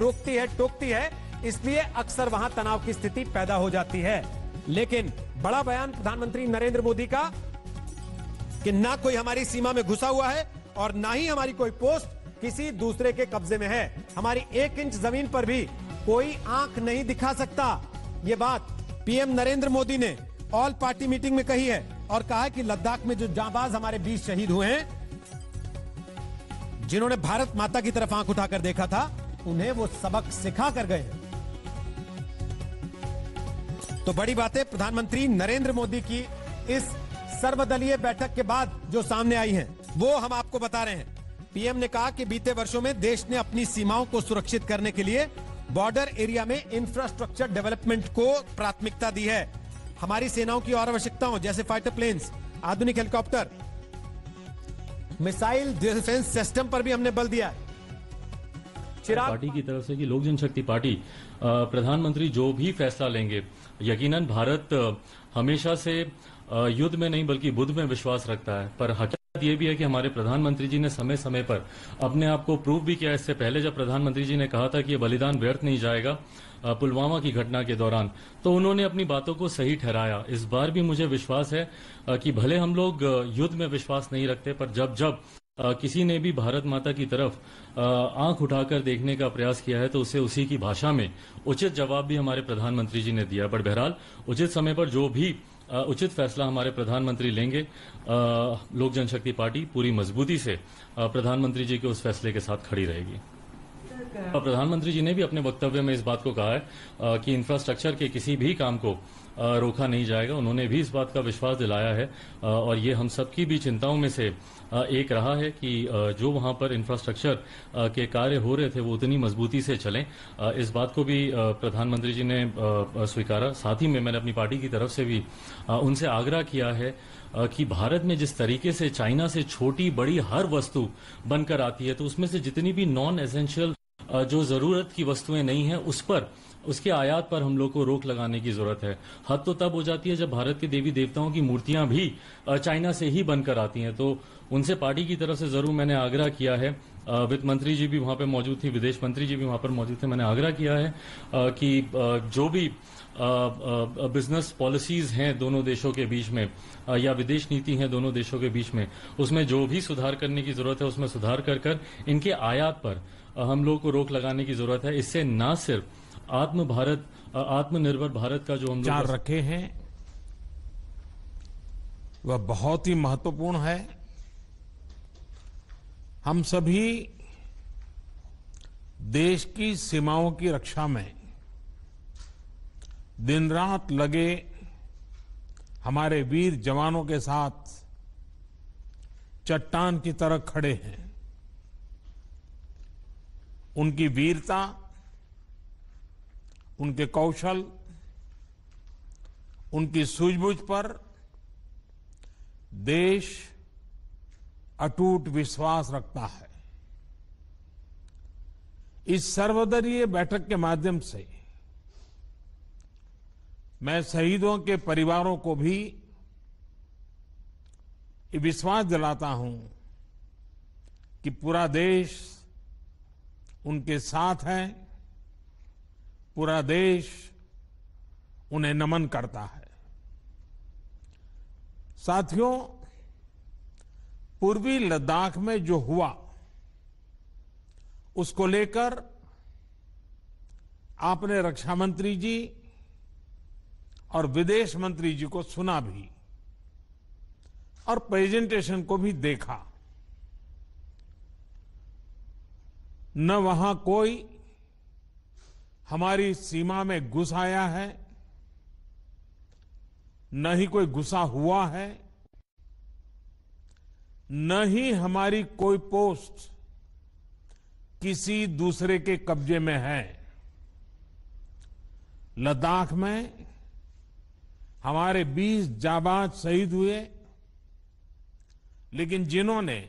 रोकती है टोकती है इसलिए अक्सर वहां तनाव की स्थिति पैदा हो जाती है लेकिन बड़ा बयान प्रधानमंत्री नरेंद्र मोदी का कि ना कोई हमारी सीमा में घुसा हुआ है और ना ही हमारी कोई पोस्ट किसी दूसरे के कब्जे में है हमारी एक इंच जमीन पर भी कोई आंख नहीं दिखा सकता ये बात पीएम नरेंद्र मोदी ने ऑल पार्टी मीटिंग में कही है और कहा कि लद्दाख में जो जाबाज हमारे बीच शहीद हुए हैं जिन्होंने भारत माता की तरफ आंख उठाकर देखा था उन्हें वो सबक सिखा कर गए तो बड़ी बातें प्रधानमंत्री नरेंद्र मोदी की इस सर्वदलीय बैठक के बाद जो सामने आई है वो हम आपको बता रहे हैं पीएम ने कहा कि बीते वर्षों में देश ने अपनी सीमाओं को सुरक्षित करने के लिए बॉर्डर एरिया में इंफ्रास्ट्रक्चर डेवलपमेंट को प्राथमिकता दी है हमारी सेनाओं की और आवश्यकताओं जैसे फाइटर प्लेन्स आधुनिक हेलीकॉप्टर मिसाइल डिफेंस सिस्टम पर भी हमने बल दिया है चिराग पार्टी की तरफ से कि लोक जनशक्ति पार्टी प्रधानमंत्री जो भी फैसला लेंगे यकीनन भारत हमेशा से युद्ध में नहीं बल्कि बुद्ध में विश्वास रखता है पर हकीकत ये भी है कि हमारे प्रधानमंत्री जी ने समय समय पर अपने आप को प्रूव भी किया इससे पहले जब प्रधानमंत्री जी ने कहा था कि यह बलिदान व्यर्थ नहीं जाएगा पुलवामा की घटना के दौरान तो उन्होंने अपनी बातों को सही ठहराया इस बार भी मुझे विश्वास है कि भले हम लोग युद्ध में विश्वास नहीं रखते पर जब जब आ, किसी ने भी भारत माता की तरफ आंख उठाकर देखने का प्रयास किया है तो उसे उसी की भाषा में उचित जवाब भी हमारे प्रधानमंत्री जी ने दिया बट बहरहाल उचित समय पर जो भी उचित फैसला हमारे प्रधानमंत्री लेंगे लोक जनशक्ति पार्टी पूरी मजबूती से प्रधानमंत्री जी के उस फैसले के साथ खड़ी रहेगी सकते प्रधानमंत्री जी ने भी अपने वक्तव्य में इस बात को कहा है कि इंफ्रास्ट्रक्चर के किसी भी काम को रोका नहीं जाएगा उन्होंने भी इस बात का विश्वास दिलाया है और ये हम सबकी भी चिंताओं में से एक रहा है कि जो वहां पर इंफ्रास्ट्रक्चर के कार्य हो रहे थे वो उतनी मजबूती से चलें इस बात को भी प्रधानमंत्री जी ने स्वीकारा साथ ही में मैंने अपनी पार्टी की तरफ से भी उनसे आग्रह किया है कि भारत में जिस तरीके से चाइना से छोटी बड़ी हर वस्तु बनकर आती है तो उसमें से जितनी भी नॉन एसेंशियल जो ज़रूरत की वस्तुएं नहीं है उस पर उसके आयात पर हम लोग को रोक लगाने की ज़रूरत है हद तो तब हो जाती है जब भारत के देवी देवताओं की मूर्तियां भी चाइना से ही बनकर आती हैं तो उनसे पार्टी की तरफ से ज़रूर मैंने आग्रह किया है वित्त मंत्री जी भी वहां पर मौजूद थी विदेश मंत्री जी भी वहां पर मौजूद थे मैंने आग्रह किया है कि जो भी बिजनेस पॉलिसीज हैं दोनों देशों के बीच में या विदेश नीति है दोनों देशों के बीच में उसमें जो भी सुधार करने की जरूरत है उसमें सुधार कर कर इनके आयात पर हम लोगों को रोक लगाने की जरूरत है इससे ना सिर्फ आत्म भारत आत्मनिर्भर भारत का जो हम लोग रखे हैं वह बहुत ही महत्वपूर्ण है हम सभी देश की सीमाओं की रक्षा में दिन रात लगे हमारे वीर जवानों के साथ चट्टान की तरह खड़े हैं उनकी वीरता उनके कौशल उनकी सूझबूझ पर देश अटूट विश्वास रखता है इस सर्वदलीय बैठक के माध्यम से मैं शहीदों के परिवारों को भी विश्वास दिलाता हूं कि पूरा देश उनके साथ है पूरा देश उन्हें नमन करता है साथियों पूर्वी लद्दाख में जो हुआ उसको लेकर आपने रक्षा मंत्री जी और विदेश मंत्री जी को सुना भी और प्रेजेंटेशन को भी देखा न वहां कोई हमारी सीमा में घुस आया है न ही कोई घुसा हुआ है न ही हमारी कोई पोस्ट किसी दूसरे के कब्जे में है लद्दाख में हमारे 20 जाबाज शहीद हुए लेकिन जिन्होंने